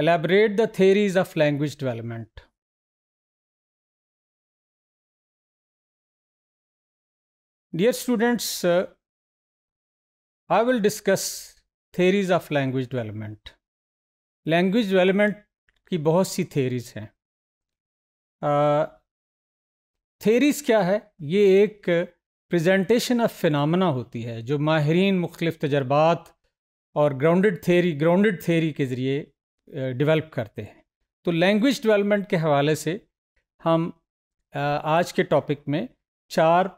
Elaborate the theories of language development. Dear students, uh, I will discuss theories of language development. Language development की बहुत सी theories हैं theories क्या है ये एक presentation of phenomena होती है जो माहरीन मुख्तलिफ तजर्बात और ग्राउंडेड थेरी ग्राउंडेड थेरी के ज़रिए डेवलप करते हैं तो लैंग्वेज डेवलपमेंट के हवाले से हम आज के टॉपिक में चार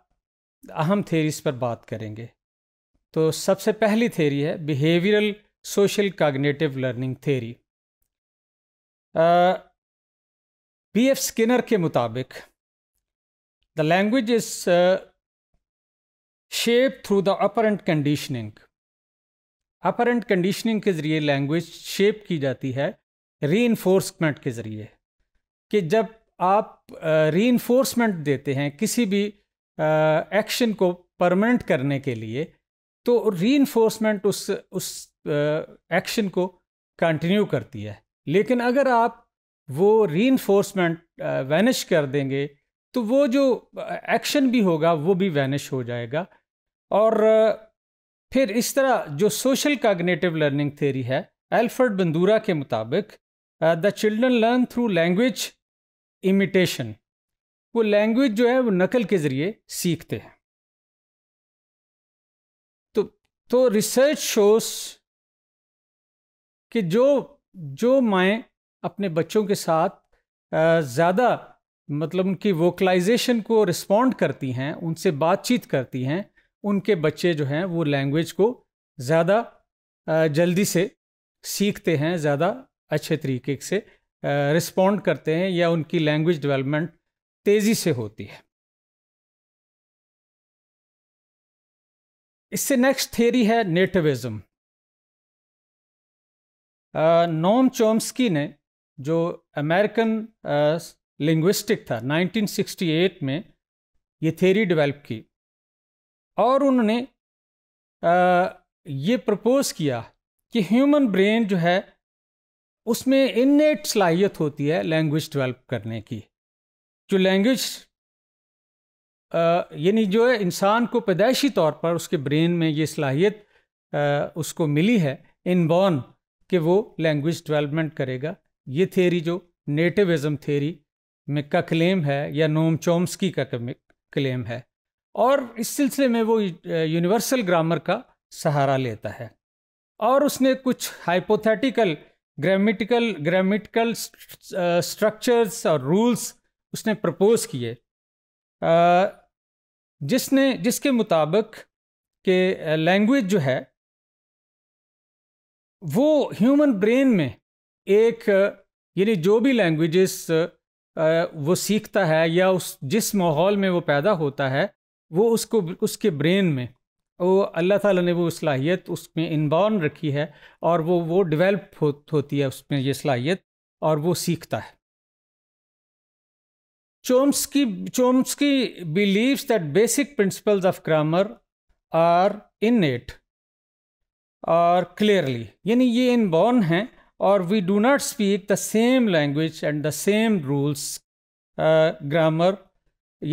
अहम थेरीज पर बात करेंगे तो सबसे पहली थेरी है behavioural social cognitive learning theory B F Skinner के मुताबिक the language is shape through the operant conditioning operant conditioning के ज़रिए लैंग्वेज शेप की जाती है री के ज़रिए कि जब आप री uh, देते हैं किसी भी एक्शन uh, को परमानेंट करने के लिए तो री उस उस एक्शन uh, को कंटिन्यू करती है लेकिन अगर आप वो री वैनिश कर देंगे तो वो जो एक्शन भी होगा वो भी वैनिश हो जाएगा और फिर इस तरह जो सोशल कागनेटिव लर्निंग थ्योरी है एल्फर्ड बंदूरा के मुताबिक the children learn through language imitation वो लैंग्वेज जो है वो नकल के ज़रिए सीखते हैं तो तो रिसर्च शोस कि जो जो माएँ अपने बच्चों के साथ uh, ज़्यादा मतलब उनकी वोकलाइजेशन को रिस्पॉन्ड करती हैं उनसे बातचीत करती हैं उनके बच्चे जो हैं वो लैंग्वेज को ज़्यादा जल्दी से सीखते हैं ज़्यादा अच्छे तरीके से रिस्पॉन्ड करते हैं या उनकी लैंग्वेज डेवलपमेंट तेज़ी से होती है इससे नेक्स्ट थेरी है नेटिविज़म नॉम चोम्स्की ने जो अमेरिकन लिंग्विस्टिक था 1968 में ये थेरी डेवलप की और उन्होंने ये प्रपोज़ किया कि ह्यूमन ब्रेन जो है उसमें इननेट सलाहियत होती है लैंग्वेज डेवलप करने की जो लैंग्वेज यानी जो है इंसान को पैदाइशी तौर पर उसके ब्रेन में ये सलाहियत उसको मिली है इनबॉर्न कि वो लैंग्वेज डेवलपमेंट करेगा ये थेरी जो नेटिविज़म थेरी में का क्लेम है या नोम चोम्सकी का क्लेम है और इस सिलसिले में वो यूनिवर्सल ग्रामर का सहारा लेता है और उसने कुछ हाइपोथेटिकल ग्रामिटिकल ग्रामिटिकल स्ट्रक्चर्स और रूल्स उसने प्रपोज किए जिसने जिसके मुताबिक के लैंग्वेज जो है वो ह्यूमन ब्रेन में एक यानी जो भी लैंग्वेजेस वो सीखता है या उस जिस माहौल में वो पैदा होता है वो उसको उसके ब्रेन में वो अल्लाह ताला ने वो सलाहियत उसमें इनबॉर्न रखी है और वो वो डेवलप हो, होती है उसमें ये सलाहियत और वो सीखता है चोम्स Chomsky Chomsky believes that basic principles of grammar are at और क्लियरली यानी ये इनबॉर्न हैं और we do not speak the same language and the same rules grammar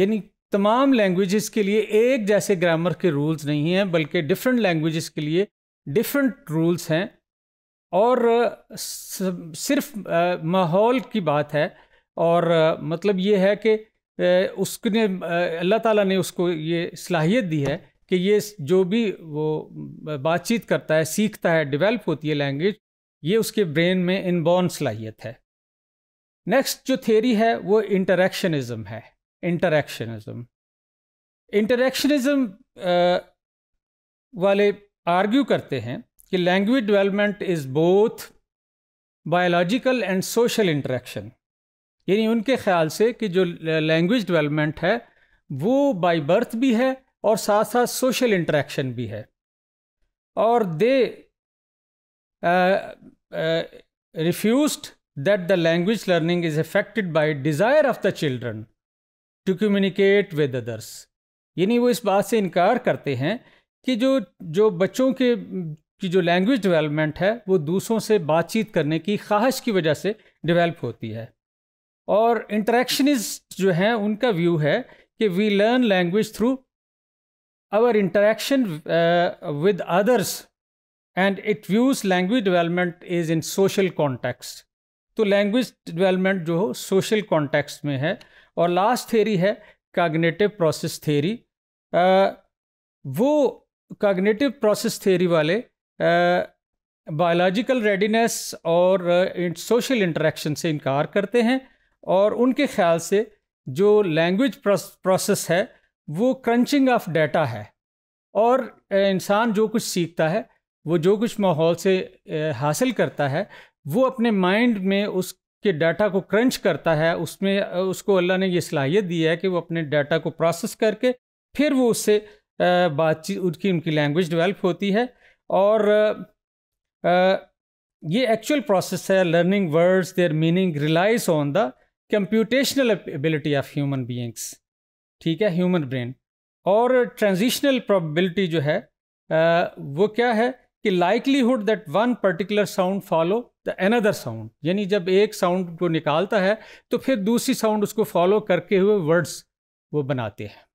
यानी तमाम लैंग्वेजेस के लिए एक जैसे ग्रामर के रूल्स नहीं हैं बल्कि डिफरेंट लैंग्वेजेस के लिए डिफरेंट रूल्स हैं और सिर्फ माहौल की बात है और मतलब ये है कि उसने अल्लाह ताला ने उसको ये सलाहियत दी है कि ये जो भी वो बातचीत करता है सीखता है डेवलप होती है लैंग्वेज ये उसके ब्रेन में इनबॉर्न सलाहियत है नेक्स्ट जो थेरी है वो इंटरेक्शनिज़म है इंटरक्शनिज्म इंटरक्शनिज्म uh, वाले आर्ग्यू करते हैं कि language development is both biological and social interaction यानी उनके ख्याल से कि जो लैंग्वेज डेवलपमेंट है वो बाय बर्थ भी है और साथ साथ सोशल इंटरेक्शन भी है और they refuse that the language learning is affected by desire of the children to communicate with others यानी वो इस बात से इनकार करते हैं कि जो जो बच्चों के की जो लैंग्वेज डेवलपमेंट है वो दूसरों से बातचीत करने की ख्वाहिश की वजह से डेवलप होती है और इंटरेक्शनिस्ट जो हैं उनका व्यू है कि we learn language through our interaction with others and it views language development is in social context तो लैंग्वेज डेवलपमेंट जो हो सोशल कॉन्टेक्स्ट में है और लास्ट थेरी है कागनेटिव प्रोसेस थेरी वो कागनेटिव प्रोसेस थेरी वाले बायोलॉजिकल रेडीनेस और सोशल इंटरेक्शन से इनकार करते हैं और उनके ख्याल से जो लैंग्वेज प्रोसेस है वो क्रंचिंग ऑफ डाटा है और इंसान जो कुछ सीखता है वो जो कुछ माहौल से हासिल करता है वो अपने माइंड में उस के डाटा को क्रंच करता है उसमें उसको अल्लाह ने ये सलाहियत दी है कि वो अपने डाटा को प्रोसेस करके फिर वो उससे बातचीत उनकी उनकी लैंग्वेज डेवलप होती है और ये एक्चुअल प्रोसेस है learning words their meaning relies on the computational ability of human beings ठीक है ह्यूमन ब्रेन और ट्रांजिशनल प्रोबेबिलिटी जो है वो क्या है कि likelihood that one particular sound follow the another sound यानी जब एक साउंड को निकालता है तो फिर दूसरी साउंड उसको फॉलो करके हुए वर्ड्स वो बनाते हैं